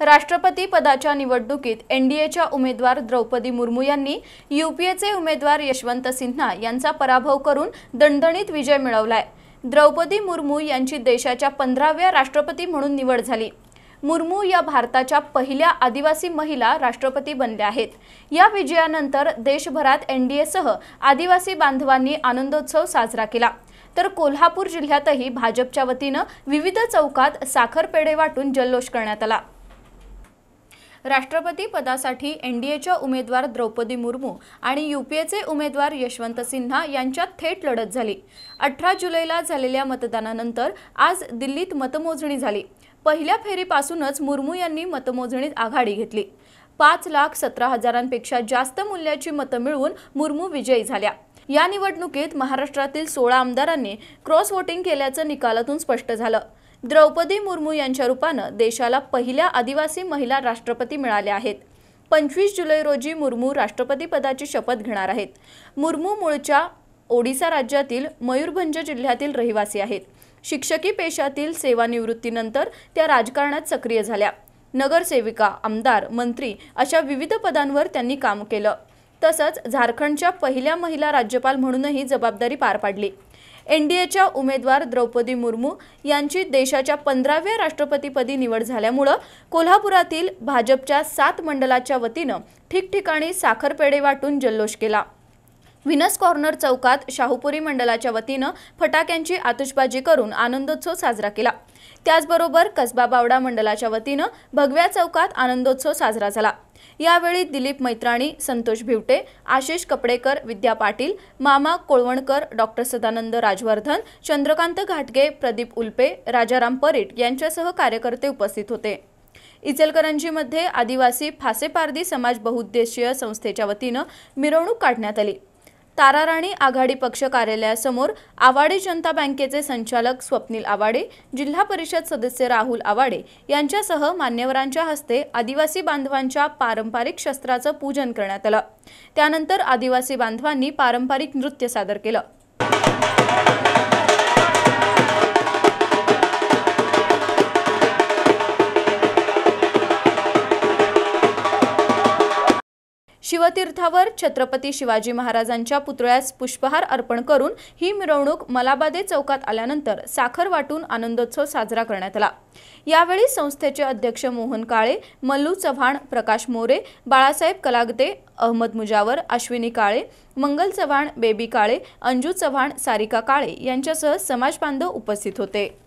राष्ट्रपती पदाच्या निवडणुकीत एनडीएच्या उमेदवार द्रौपदी मुर्मू यांनी युपीएचे उमेदवार यशवंत सिन्हा यांचा पराभव करून दणदणीत विजय मिळवलाय द्रौपदी मुर्मू यांची देशाच्या पंधराव्या राष्ट्रपती म्हणून निवड झाली मुर्मू या भारताच्या पहिल्या आदिवासी महिला राष्ट्रपती बनल्या आहेत या विजयानंतर देशभरात एसह आदिवासी बांधवांनी आनंदोत्सव साजरा केला तर कोल्हापूर जिल्ह्यातही भाजपच्या वतीनं विविध चौकात साखरपेढे वाटून जल्लोष करण्यात आला राष्ट्रपती पदासाठी एच्या उमेदवार द्रौपदी मुर्मू आणि युपीएचे उमेदवार यशवंत सिन्हा यांच्यात थेट लढत झाली अठरा जुलैला झालेल्या मतदानानंतर आज दिल्लीत मतमोजणी झाली पहिल्या फेरीपासूनच मुर्मू यांनी मतमोजणीत आघाडी घेतली पाच लाख सतरा हजारांपेक्षा जास्त मूल्याची मतं मिळवून मुर्मू विजयी झाल्या या निवडणुकीत महाराष्ट्रातील सोळा आमदारांनी क्रॉस व्होटिंग केल्याचं निकालातून स्पष्ट झालं द्रौपदी मुर्मू यांच्या रूपानं देशाला पहिल्या आदिवासी महिला राष्ट्रपती मिळाल्या आहेत पंचवीस जुलै रोजी मुर्मू राष्ट्रपती पदाची शपथ घेणार आहेत मुर्मू मूळच्या ओडिसा राज्यातील मयूरभंज जिल्ह्यातील रहिवासी आहेत शिक्षकी पेशातील सेवानिवृत्तीनंतर त्या राजकारणात सक्रिय झाल्या नगरसेविका आमदार मंत्री अशा विविध पदांवर त्यांनी काम केलं तसंच झारखंडच्या पहिल्या महिला राज्यपाल म्हणूनही जबाबदारी पार पाडली एनडीएच्या उमेदवार द्रौपदी मुर्मू यांची देशाच्या पंधराव्या राष्ट्रपतीपदी निवड झाल्यामुळं कोल्हापुरातील भाजपच्या सात मंडलाच्या वतीनं ठिकठिकाणी साखरपेढे वाटून जल्लोष केला व्हिनस कॉर्नर चौकात शाहूपुरी मंडळाच्या वतीनं फटाक्यांची आतुषबाजी करून आनंदोत्सव साजरा केला त्याचबरोबर कसबा बावडा मंडळाच्या वतीनं भगव्या चौकात आनंदोत्सव साजरा झाला यावेळी दिलीप मैत्राणी संतोष भिवटे आशिष कपडेकर विद्या पाटील मामा कोळवणकर डॉक्टर सदानंद राजवर्धन चंद्रकांत घाटगे प्रदीप उल्पे राजाराम परीट यांच्यासह कार्यकर्ते उपस्थित होते इचलकरंजीमध्ये आदिवासी फासेपारदी समाज बहुउद्देशीय संस्थेच्या वतीनं मिरवणूक काढण्यात आली ताराराणी आघाडी पक्ष कार्यालयासमोर आवाडे जनता बँकेचे संचालक स्वप्नील आवाडे जिल्हा परिषद सदस्य राहुल आवाडे यांच्यासह मान्यवरांच्या हस्ते आदिवासी बांधवांच्या पारंपरिक शस्त्राचं पूजन करण्यात आलं त्यानंतर आदिवासी बांधवांनी पारंपरिक नृत्य सादर केलं शिवतीर्थावर छत्रपती शिवाजी महाराजांच्या पुतळ्यास पुष्पहार अर्पण करून ही मिरवणूक मलाबादे चौकात आल्यानंतर साखर वाटून आनंदोत्सव साजरा करण्यात आला यावेळी संस्थेचे अध्यक्ष मोहन काळे मल्लू चव्हाण प्रकाश मोरे बाळासाहेब कलागते अहमद मुजावर अश्विनी काळे मंगल चव्हाण बेबी काळे अंजू चव्हाण सारिका काळे यांच्यासह समाजबांधव उपस्थित होते